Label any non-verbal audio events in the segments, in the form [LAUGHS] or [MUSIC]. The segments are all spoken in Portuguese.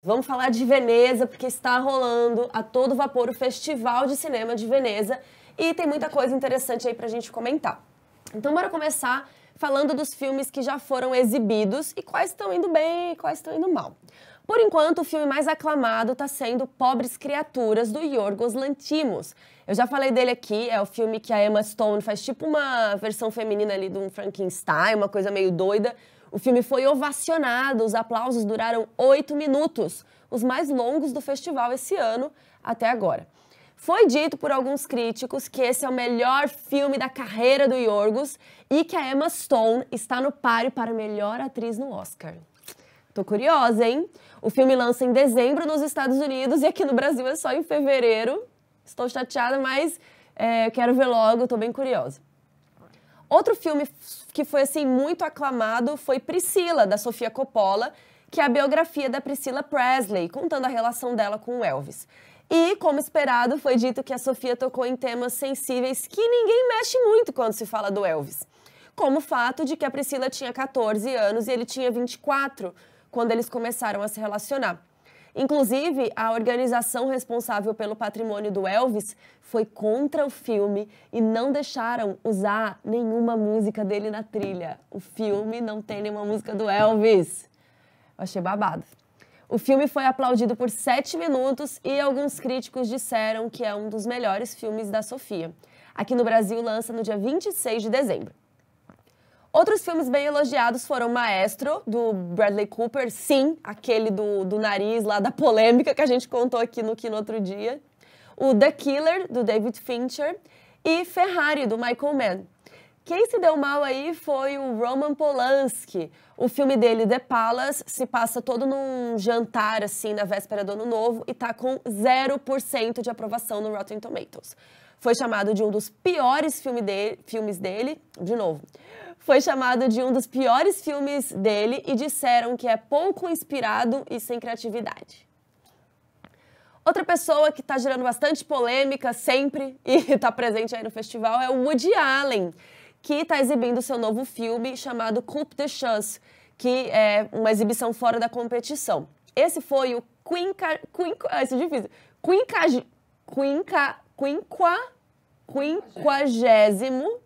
Vamos falar de Veneza, porque está rolando a todo vapor o Festival de Cinema de Veneza e tem muita coisa interessante aí pra gente comentar. Então, bora começar falando dos filmes que já foram exibidos e quais estão indo bem e quais estão indo mal. Por enquanto, o filme mais aclamado está sendo Pobres Criaturas, do Yorgos Lantimos. Eu já falei dele aqui, é o filme que a Emma Stone faz tipo uma versão feminina ali de um Frankenstein, uma coisa meio doida, o filme foi ovacionado, os aplausos duraram oito minutos, os mais longos do festival esse ano até agora. Foi dito por alguns críticos que esse é o melhor filme da carreira do Yorgos e que a Emma Stone está no páreo para melhor atriz no Oscar. Tô curiosa, hein? O filme lança em dezembro nos Estados Unidos e aqui no Brasil é só em fevereiro. Estou chateada, mas é, quero ver logo, tô bem curiosa. Outro filme que foi assim muito aclamado foi Priscila, da Sofia Coppola, que é a biografia da Priscila Presley, contando a relação dela com o Elvis. E, como esperado, foi dito que a Sofia tocou em temas sensíveis que ninguém mexe muito quando se fala do Elvis. Como o fato de que a Priscila tinha 14 anos e ele tinha 24 quando eles começaram a se relacionar. Inclusive, a organização responsável pelo patrimônio do Elvis foi contra o filme e não deixaram usar nenhuma música dele na trilha. O filme não tem nenhuma música do Elvis. Eu achei babado. O filme foi aplaudido por sete minutos e alguns críticos disseram que é um dos melhores filmes da Sofia. Aqui no Brasil lança no dia 26 de dezembro. Outros filmes bem elogiados foram Maestro, do Bradley Cooper, sim, aquele do, do nariz lá da polêmica que a gente contou aqui no Kino outro dia. O The Killer, do David Fincher. E Ferrari, do Michael Mann. Quem se deu mal aí foi o Roman Polanski. O filme dele, The Palace, se passa todo num jantar, assim, na véspera do Ano Novo e tá com 0% de aprovação no Rotten Tomatoes. Foi chamado de um dos piores filme de, filmes dele, de novo, foi chamado de um dos piores filmes dele e disseram que é pouco inspirado e sem criatividade. Outra pessoa que está gerando bastante polêmica sempre [LAUGHS] e está presente aí no festival é o Woody Allen que está exibindo seu novo filme chamado Coupe de Chance, que é uma exibição fora da competição. Esse foi o quinca... quinca ah, isso é difícil. Quinca... Quinca... Quinqua... Quinquagésimo...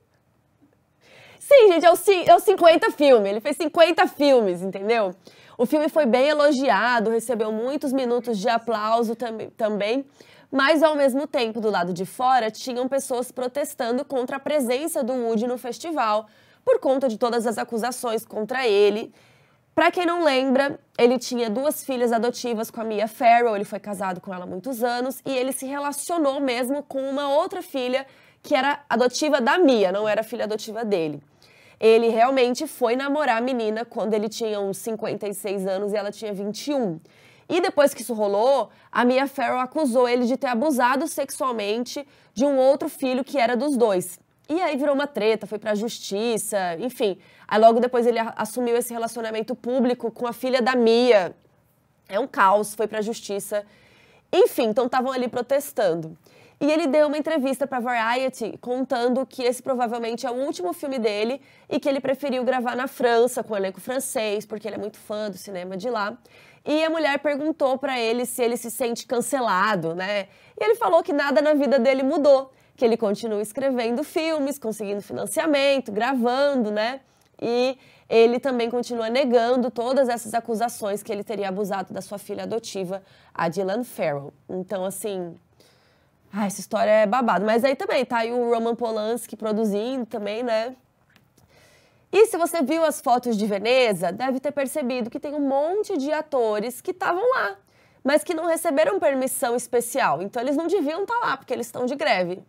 Sim, gente, é o, é o 50 filme. Ele fez 50 filmes, entendeu? O filme foi bem elogiado, recebeu muitos minutos de aplauso tam também mas ao mesmo tempo, do lado de fora, tinham pessoas protestando contra a presença do Woody no festival por conta de todas as acusações contra ele. Para quem não lembra, ele tinha duas filhas adotivas com a Mia Farrow, ele foi casado com ela há muitos anos e ele se relacionou mesmo com uma outra filha que era adotiva da Mia, não era filha adotiva dele. Ele realmente foi namorar a menina quando ele tinha uns 56 anos e ela tinha 21. E depois que isso rolou, a Mia Farrow acusou ele de ter abusado sexualmente de um outro filho que era dos dois. E aí virou uma treta, foi pra justiça, enfim. Aí logo depois ele assumiu esse relacionamento público com a filha da Mia. É um caos, foi pra justiça. Enfim, então estavam ali protestando. E ele deu uma entrevista para Variety contando que esse provavelmente é o último filme dele e que ele preferiu gravar na França, com o elenco francês, porque ele é muito fã do cinema de lá. E a mulher perguntou para ele se ele se sente cancelado, né? E ele falou que nada na vida dele mudou, que ele continua escrevendo filmes, conseguindo financiamento, gravando, né? E ele também continua negando todas essas acusações que ele teria abusado da sua filha adotiva, a Dylan Farrell. Então, assim, ah, essa história é babado. Mas aí também tá aí o Roman Polanski produzindo também, né? E se você viu as fotos de Veneza, deve ter percebido que tem um monte de atores que estavam lá, mas que não receberam permissão especial. Então eles não deviam estar tá lá, porque eles estão de greve.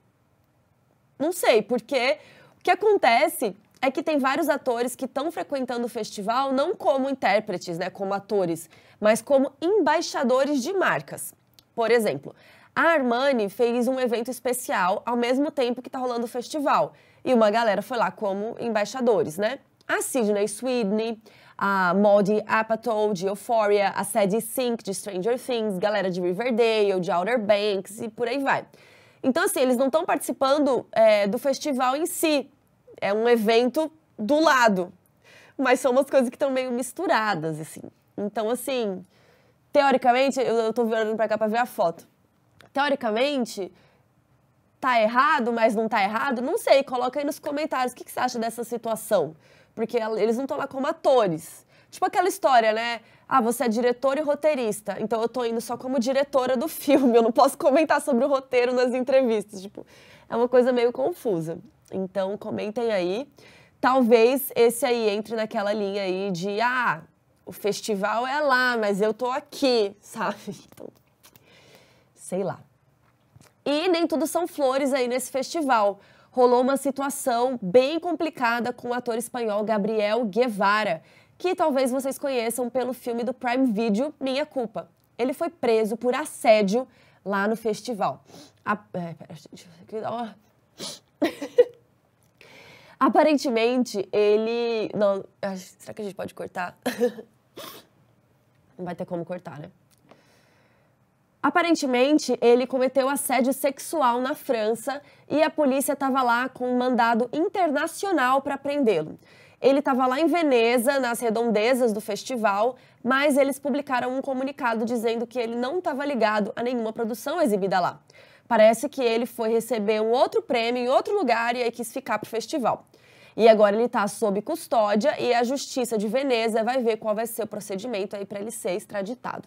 Não sei, porque o que acontece é que tem vários atores que estão frequentando o festival não como intérpretes, né, como atores, mas como embaixadores de marcas. Por exemplo, a Armani fez um evento especial ao mesmo tempo que está rolando o festival. E uma galera foi lá como embaixadores, né? A Sidney Sweeney, a Maudie Apatow de Euphoria, a Sadie Sink de Stranger Things, galera de Riverdale, de Outer Banks e por aí vai. Então, assim, eles não estão participando é, do festival em si. É um evento do lado. Mas são umas coisas que estão meio misturadas, assim. Então, assim, teoricamente, eu, eu tô olhando pra cá pra ver a foto teoricamente, tá errado, mas não tá errado? Não sei, coloca aí nos comentários o que, que você acha dessa situação. Porque eles não estão lá como atores. Tipo aquela história, né? Ah, você é diretor e roteirista, então eu tô indo só como diretora do [LAUGHS] filme, eu não posso comentar sobre o roteiro nas entrevistas. Tipo, é uma coisa meio confusa. Então, comentem aí. Talvez esse aí entre naquela linha aí de, ah, o festival é lá, mas eu tô aqui, [LAUGHS] sabe? Então, sei lá. E nem tudo são flores aí nesse festival. Rolou uma situação bem complicada com o ator espanhol Gabriel Guevara, que talvez vocês conheçam pelo filme do Prime Video Minha Culpa. Ele foi preso por assédio lá no festival. A... É, pera, gente, [LAUGHS] Aparentemente, ele. Não, será que a gente pode cortar? [LAUGHS] Não vai ter como cortar, né? Aparentemente, ele cometeu assédio sexual na França e a polícia estava lá com um mandado internacional para prendê-lo. Ele estava lá em Veneza, nas redondezas do festival, mas eles publicaram um comunicado dizendo que ele não estava ligado a nenhuma produção exibida lá. Parece que ele foi receber um outro prêmio em outro lugar e aí quis ficar para o festival. E agora ele está sob custódia e a Justiça de Veneza vai ver qual vai ser o procedimento aí para ele ser extraditado.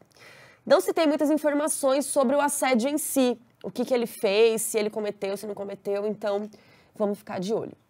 Não se tem muitas informações sobre o assédio em si, o que, que ele fez, se ele cometeu, se não cometeu, então vamos ficar de olho.